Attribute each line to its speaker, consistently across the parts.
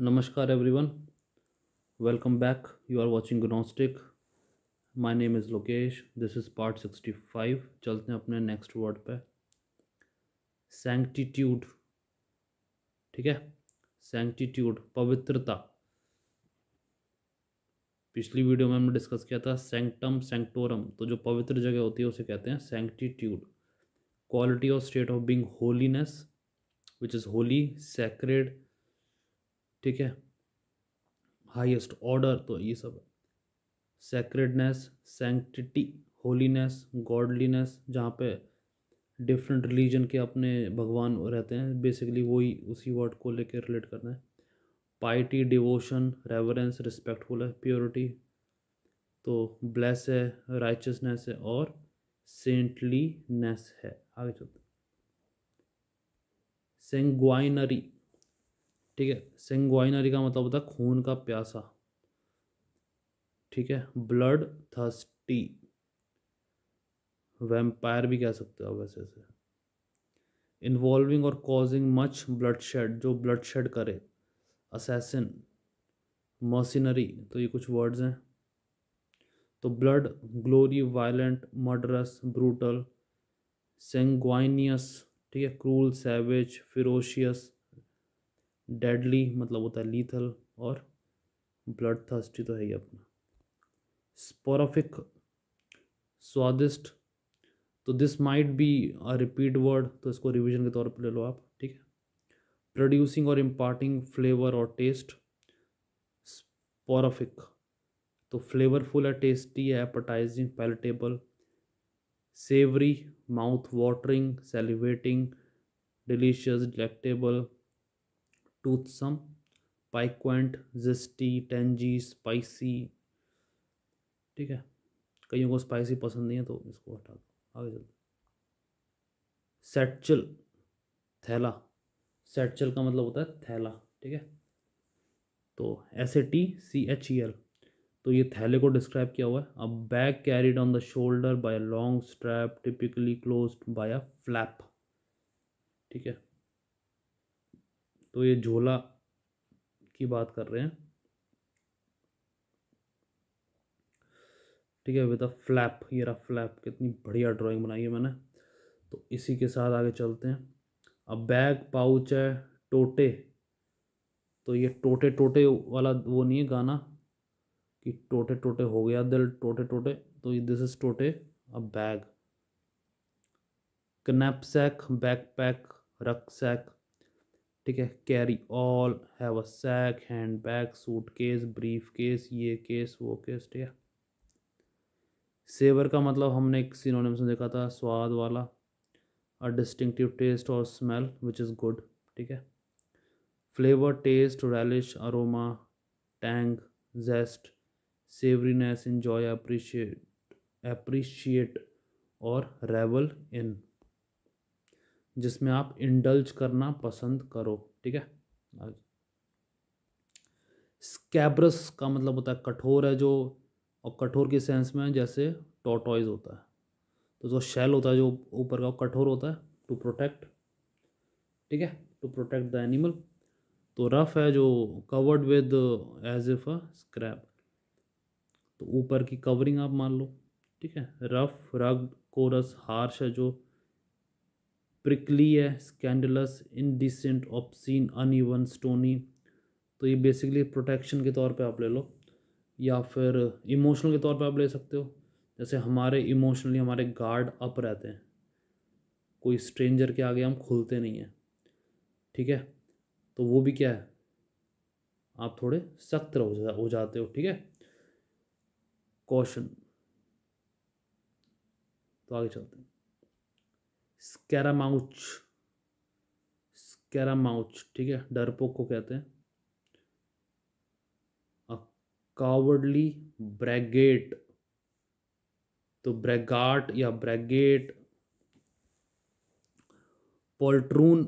Speaker 1: नमस्कार everyone welcome back you are watching gnostic my name is Lokesh this is part sixty five चलते हैं अपने next word पर सेंटीट्यूड ठीक है सेंटीट्यूड पवित्रता पिछली वीडियो में हमने डिस्कस किया था सेंक्टम सेंक्टोरम तो जो पवित्र जगह होती है उसे कहते हैं sanctitude quality of state of being holiness which is holy sacred ठीक है हाईएस्ट ऑर्डर तो ये सब सेक्रेडनेस सेंटिटी होलीनेस गॉडलीनेस जहाँ पे डिफरेंट रिलीजन के अपने भगवान रहते हैं बेसिकली वही उसी वर्ड को लेके रिलेट करना है पाइटी डिवोशन रेवरेंस रिस्पेक्टफुल है प्योरिटी तो ब्लेस है राइचसनेस है और सेंटलीनेस है आगे चलते सेंगवाइनरी ठीक है सेंगवाइनरी का मतलब होता है खून का प्यासा ठीक है ब्लड थर्स्टी वेम्पायर भी कह सकते हो वैसे से इन्वॉल्विंग और कॉजिंग मच ब्लड शेड जो ब्लड शेड करे असैसिन मर्सिनरी तो ये कुछ वर्ड्स हैं तो blood glory violent murderous brutal sanguineous ठीक है क्रूल सैवेज फिरोशियस डेडली मतलब होता है लीथल और ब्लड थर्स्टी तो है ही अपना स्पोरफिक स्वादिष्ट तो this might be a repeat word तो इसको रिवीजन के तौर पर ले लो आप ठीक है प्रोड्यूसिंग और इम्पार्टिंग फ्लेवर और टेस्ट स्पोरफिक तो फ्लेवरफुल है टेस्टी है appetizing palatable savoury mouth watering salivating delicious delectable toothsome piquant zesty tangy spicy ठीक है कईयों को स्पाइसी पसंद नहीं है तो इसको हटा दो आगे चलते सेटचल थैला सेटचल का मतलब होता है थैला ठीक है तो S A T C H E L तो ये थैले को डिस्क्राइब किया हुआ है अब bag carried on the shoulder by long strap typically close by a flap ठीक है तो ये झोला की बात कर रहे हैं ठीक है विद अ फ्लैप ये रहा फ्लैप कितनी बढ़िया ड्राइंग बनाई है मैंने तो इसी के साथ आगे चलते हैं अब बैग पाउच है टोटे तो ये टोटे टोटे वाला वो नहीं है गाना कि टोटे टोटे हो गया दिल टोटे टोटे तो ये दिस इज टोटे अब बैग पैक बैकपैक सैक ठीक है carryall haversack handbag suitcase briefcase ये केस वो केस ठीक है सेवर का मतलब हमने एक सिनोनिम्स से देखा था स्वाद वाला अ डिस्टिंक्टिव टेस्ट और स्मेल विच इज़ गुड ठीक है flavour taste relish aroma tang zest savouriness enjoy appreciate appreciate और रेवल इन जिसमें आप इंडल्ज करना पसंद करो ठीक है स्कैब्रस का मतलब होता है कठोर है जो और कठोर के सेंस में जैसे टोटॉइज होता है तो जो शेल होता है जो ऊपर का कठोर होता है टू प्रोटेक्ट ठीक है टू प्रोटेक्ट द एनिमल तो रफ है जो covered with as if a scrap तो ऊपर की कवरिंग आप मान लो ठीक है रफ रग कोरस हार्श है जो प्रिकली है scandalous indecent obscene uneven stony तो ये बेसिकली प्रोटेक्शन के तौर पे आप ले लो या फिर इमोशनल के तौर पे आप ले सकते हो जैसे हमारे इमोशनली हमारे गार्ड अप रहते हैं कोई स्ट्रेंजर के आगे हम खुलते नहीं हैं ठीक है तो वो भी क्या है आप थोड़े सख्त हो जा हो जाते हो ठीक है कौशन तो आगे चलते हैं स्कैरामाउच स्कैरामाउच ठीक है डरपोक को कहते हैं कावर्डली ब्रैगेट तो ब्रैगाट या ब्रैगेट पोल्ट्रून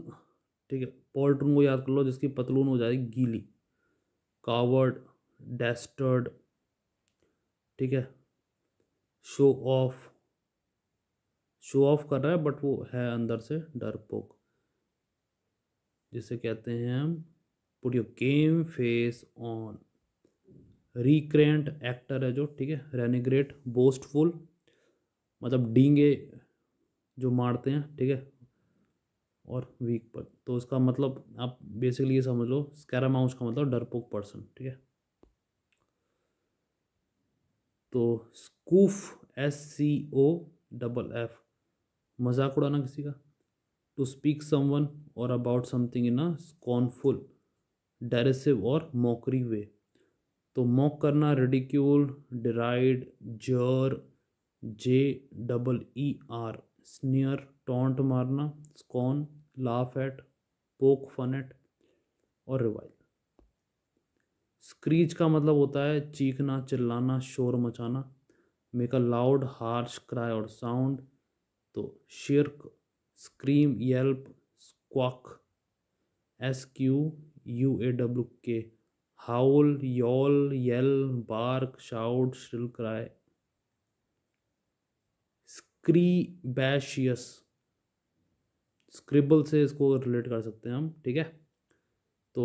Speaker 1: ठीक है पोल्ट्रून को याद कर लो जिसकी पतलून हो जाएगी गीली कावर्ड डेस्टर्ड ठीक है शो ऑफ शो ऑफ कर रहा है बट वो है अंदर से डरपोक जिसे कहते हैं हम put your game face on recreant actor है जो ठीक है रेनिग्रेट बोस्टफुल मतलब डींगे जो मारते हैं ठीक है और वीक पर तो इसका मतलब आप बेसिकली ये समझ लो स्कैरामाउस का मतलब डरपोक पर्सन ठीक है तो scoff S C O double F मजाक उड़ाना किसी का टू स्पीक समवन और about something in a scornful derisive और मोकरी वे तो मॉक करना ridicule deride jeer J double E R sneer taunt मारना scorn laugh at poke fun at और रिवाइल स्क्रीच का मतलब होता है चीखना चिल्लाना शोर मचाना make a loud harsh cry और साउंड तो shriek scream yelp squawk S Q U A W K howl yowl yell bark shout shrill cry बैशियस स्क्रिबल से इसको रिलेट कर सकते हैं हम ठीक है तो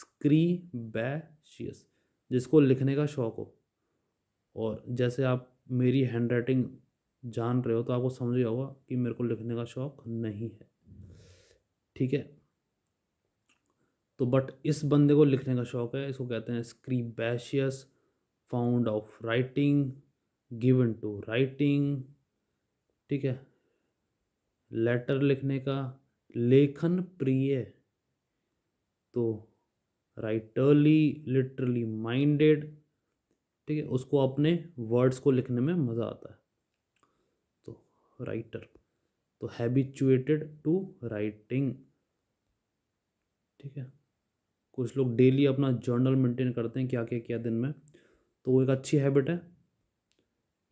Speaker 1: स्क्री बैशियस जिसको लिखने का शौक हो और जैसे आप मेरी हैंड राइटिंग जान रहे हो तो आपको समझ गया होगा कि मेरे को लिखने का शौक नहीं है ठीक है तो बट इस बंदे को लिखने का शौक है इसको कहते हैं scribacious fond of writing given to writing ठीक है लेटर लिखने का लेखन प्रिय तो राइटरली लिटरली माइंडेड ठीक है उसको अपने वर्ड्स को लिखने में मज़ा आता है राइटर तो हैबिचुएटेड टू राइटिंग ठीक है कुछ लोग डेली अपना जर्नल मेंटेन करते हैं क्या क्या किया दिन में तो वो एक अच्छी हैबिट है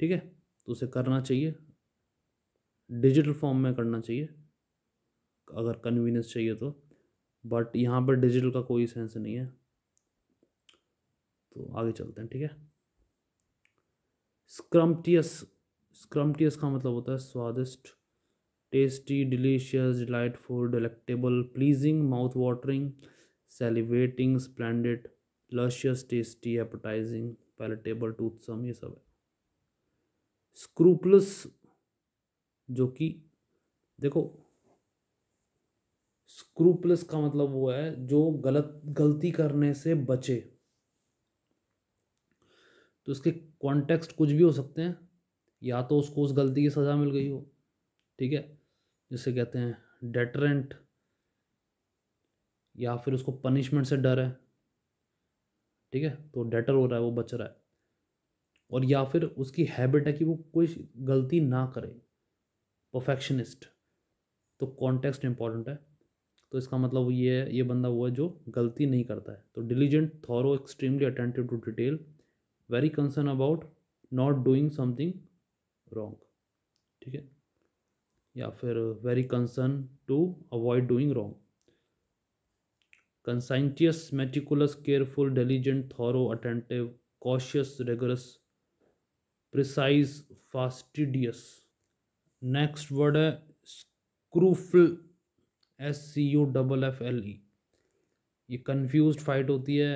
Speaker 1: ठीक है तो उसे करना चाहिए डिजिटल फॉर्म में करना चाहिए अगर कन्वीनियंस चाहिए तो बट यहाँ पर डिजिटल का कोई सेंस नहीं है तो आगे चलते हैं ठीक है स्क्रम्पटियस स्क्रमटियस का मतलब होता है स्वादिष्ट tasty delicious delightful delectable pleasing mouth watering salivating splendid luscious tasty appetizing palatable toothsome ये सब है स्क्रूपलस जो कि देखो स्क्रूपलस का मतलब वो है जो गलत गलती करने से बचे तो इसके कॉन्टेक्स्ट कुछ भी हो सकते हैं या तो उसको उस गलती की सज़ा मिल गई हो ठीक है जिसे कहते हैं डेटरेंट या फिर उसको पनिशमेंट से डर है ठीक है तो डेटर हो रहा है वो बच रहा है और या फिर उसकी हैबिट है कि वो कोई गलती ना करे परफेक्शनिस्ट तो कॉन्टेक्स्ट इंपॉर्टेंट है तो इसका मतलब ये है ये बंदा वो है जो गलती नहीं करता है तो diligent thorough extremely attentive to detail very concern about not doing something wrong ठीक है या फिर very concern to avoid doing wrong conscientious meticulous careful diligent thorough attentive cautious rigorous precise fastidious next word है scuffle S C U double F L E ये confuse fight होती है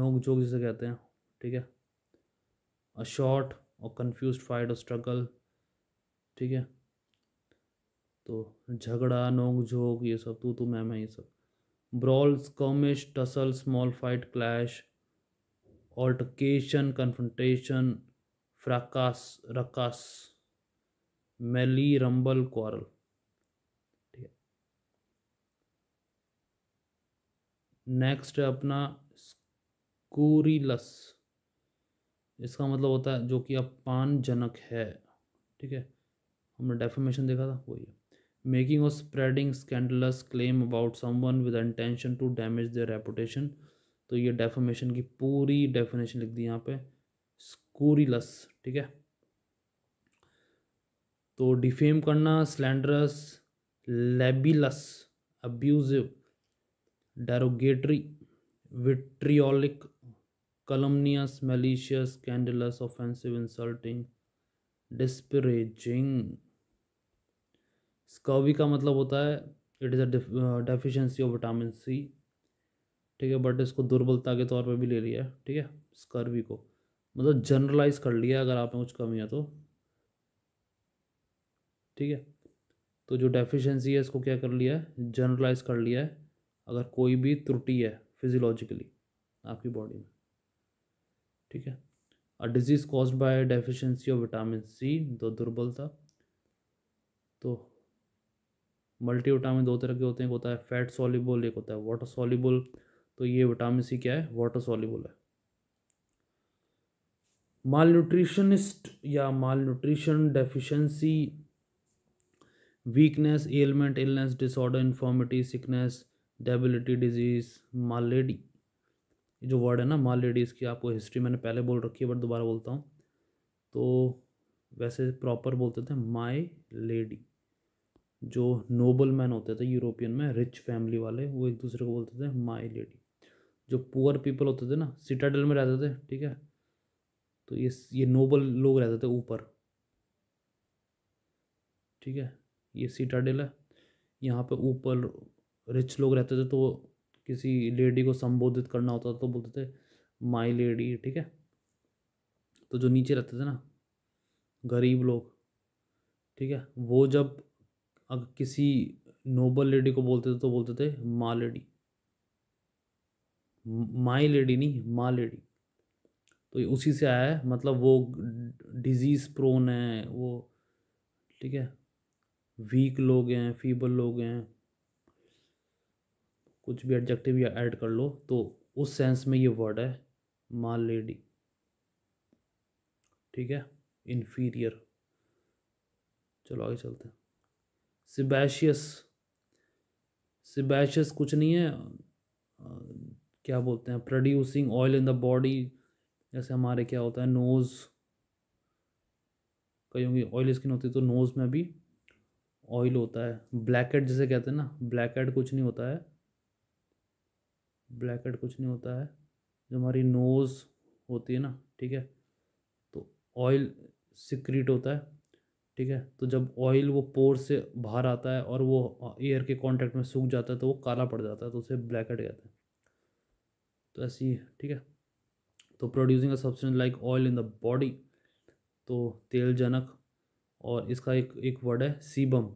Speaker 1: नोक झोंक जिसे कहते हैं ठीक है अ शॉर्ट और कन्फ्यूज फाइट और स्ट्रगल ठीक है तो झगड़ा नोक झोंक ये सब तू तू मैं मैं ये सब brawl skirmish tussle small fight clash altercation confrontation fracas ruckus melee rumble quarrel ठीक है नेक्स्ट है अपना स्कूरिलस इसका मतलब होता है जो कि अपमानजनक है ठीक है हमने डेफिमेशन देखा था वही है मेकिंग और spreading scandalous claim about someone with intention to damage their reputation तो ये डेफिमेशन की पूरी डेफिनेशन लिख दी यहाँ पे स्कूरीलस ठीक है तो डिफेम करना slanderous libellous abusive derogatory vitriolic calumnious, malicious, scandalous, offensive, insulting, disparaging. Scurvy का मतलब होता है it is a deficiency of vitamin C ठीक है बट इसको दुर्बलता के तौर पे भी ले लिया है ठीक है स्कर्वी को मतलब जनरलाइज कर लिया अगर आप में कुछ कमी है तो ठीक है तो जो डेफिशिएंसी है इसको क्या कर लिया है जनरलाइज कर लिया है अगर कोई भी त्रुटि है फिजियोलॉजिकली आपकी बॉडी में ठीक है a disease caused by deficiency of vitamin C दो दुर्बलता तो मल्टी विटामिन दो तरह के होते हैं एक होता है फैट सॉल्यूबल एक होता है वाटर सॉल्यूबल तो ये विटामिन सी क्या है वाटर सॉल्यूबल है माल न्यूट्रिशनिस्ट या malnutrition deficiency weakness ailment illness disorder infirmity sickness debility disease malady ये जो वर्ड है ना माल लेडीज़ की आपको हिस्ट्री मैंने पहले बोल रखी है बट दोबारा बोलता हूँ तो वैसे प्रॉपर बोलते थे माई लेडी जो नोबल मैन होते थे यूरोपियन में रिच फैमिली वाले वो एक दूसरे को बोलते थे माई लेडी जो पुअर पीपल होते थे ना सिटाडल में रहते थे ठीक है तो ये ये नोबल लोग रहते थे ऊपर ठीक है ये सिटाडल है यहाँ पे ऊपर रिच लोग रहते थे तो किसी लेडी को संबोधित करना होता था तो बोलते थे माई लेडी ठीक है तो जो नीचे रहते थे ना गरीब लोग ठीक है वो जब अगर किसी नोबल लेडी को बोलते थे तो बोलते थे माँ लेडी माई लेडी नहीं माँ लेडी तो उसी से आया है मतलब वो डिजीज़ प्रोन है वो ठीक है वीक लोग हैं फीबल लोग हैं कुछ भी एडजेक्टिव या ऐड कर लो तो उस सेंस में ये वर्ड है माँ लेडी ठीक है इन्फीरियर चलो आगे चलते हैं सिबैशियस सिबैशियस कुछ नहीं है क्या बोलते हैं producing oil in the body जैसे हमारे क्या होता है नोज़ कई की ऑयल स्किन होती है तो नोज़ में भी ऑयल होता है ब्लैक हेड जिसे कहते हैं ना ब्लैक हेड कुछ नहीं होता है ब्लैक हेड कुछ नहीं होता है जो हमारी नोज़ होती है ना ठीक है तो ऑयल सिक्रीट होता है ठीक है तो जब ऑयल वो पोर से बाहर आता है और वो एयर के कांटेक्ट में सूख जाता है तो वो काला पड़ जाता है तो उसे ब्लैक हेड कहते हैं तो ऐसी ही ठीक है तो producing a substance like oil in the body तो तेल जनक और इसका एक एक वर्ड है सीबम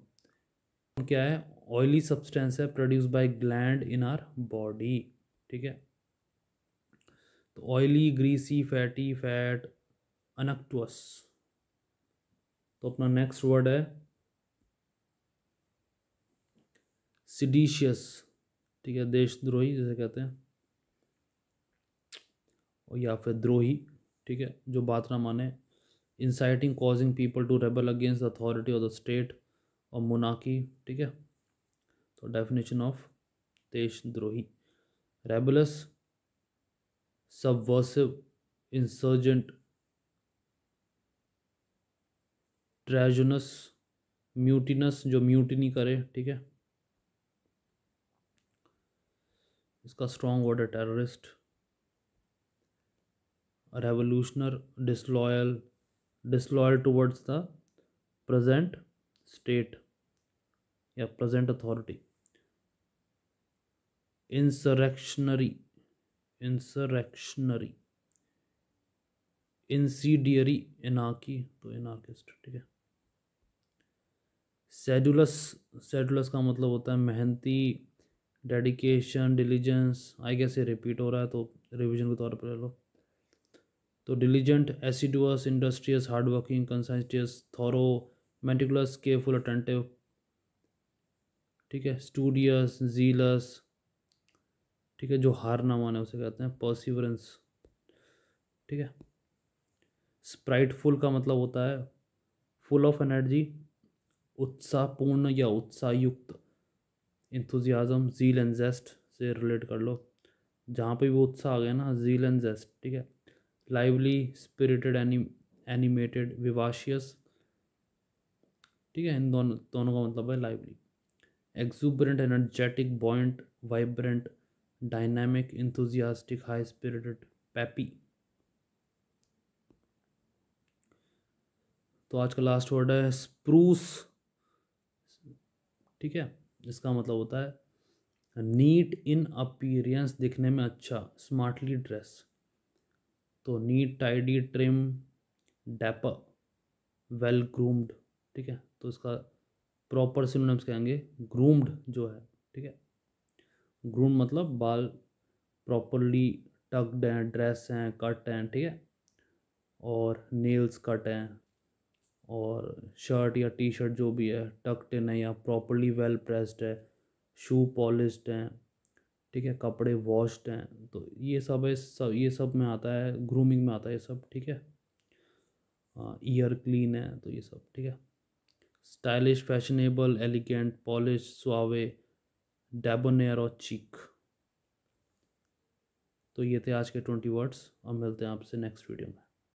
Speaker 1: क्या है ऑयली सब्सटेंस है produce by gland in our body ठीक है तो oily greasy fatty fat unctuous तो अपना नेक्स्ट वर्ड है सिडिशियस ठीक है देशद्रोही जिसे कहते हैं और या फिर द्रोही ठीक है जो बात ना माने inciting causing people to rebel against authority of the state और मुनाकी ठीक है तो डेफिनेशन ऑफ देशद्रोही रेबुलस सबवर्सिव इंसर्जेंट ट्रेजनस म्यूटिनस जो म्यूटिनी करे ठीक है इसका स्ट्रॉन्ग वर्ड है terrorist revolutionary disloyal disloyal towards the present state या present authority insurrectionary insurrectionary incendiary इनाकी तो इनाकिस्ट ठीक है सेडुलस सेडुलस का मतलब होता है मेहनती डेडिकेशन डिलीजेंस आई गेस ये रिपीट हो रहा है तो रिवीजन के तौर पर ले लो तो diligent assiduous industrious hardworking conscientious thorough meticulous careful attentive ठीक है स्टूडियस जीलस ठीक है जो हार ना माने उसे कहते हैं परसिवरेंस ठीक है स्प्राइटफुल का मतलब होता है फुल ऑफ एनर्जी उत्साहपूर्ण या उत्साहयुक्त इंथुजियाज़म जील एंड जेस्ट से रिलेट कर लो जहाँ पे भी उत्साह आ गया ना जील एंड जेस्ट ठीक है लाइवली स्पिरिटेड एनिमेटेड विवाशियस ठीक है इन दोनों दोनों का मतलब है lively exuberant energetic buoyant vibrant dynamic enthusiastic high spirited peppy तो आज का लास्ट वर्ड है स्प्रूस ठीक है इसका मतलब होता है नीट इन अपीरियंस दिखने में अच्छा स्मार्टली ड्रेस तो neat tidy trim dapper well groomed ठीक है तो इसका प्रॉपर सिनोनिम्स कहेंगे ग्रूम्ड जो है ठीक है ग्रूम मतलब बाल प्रॉपरली टक्ड हैं ड्रेस हैं कट हैं ठीक है और नेल्स कट हैं और शर्ट या टी शर्ट जो भी है टकड इन है या प्रॉपरली वेल प्रेस्ड है शू पॉलिश हैं ठीक है कपड़े वॉश्ड हैं तो ये सब है सब ये सब में आता है ग्रूमिंग में आता है ये सब ठीक है ईयर हाँ, क्लीन है तो ये सब ठीक है stylish fashionable elegant polish suave debonair chic तो ये थे आज के ट्वेंटी वर्ड्स अब मिलते हैं आपसे नेक्स्ट वीडियो में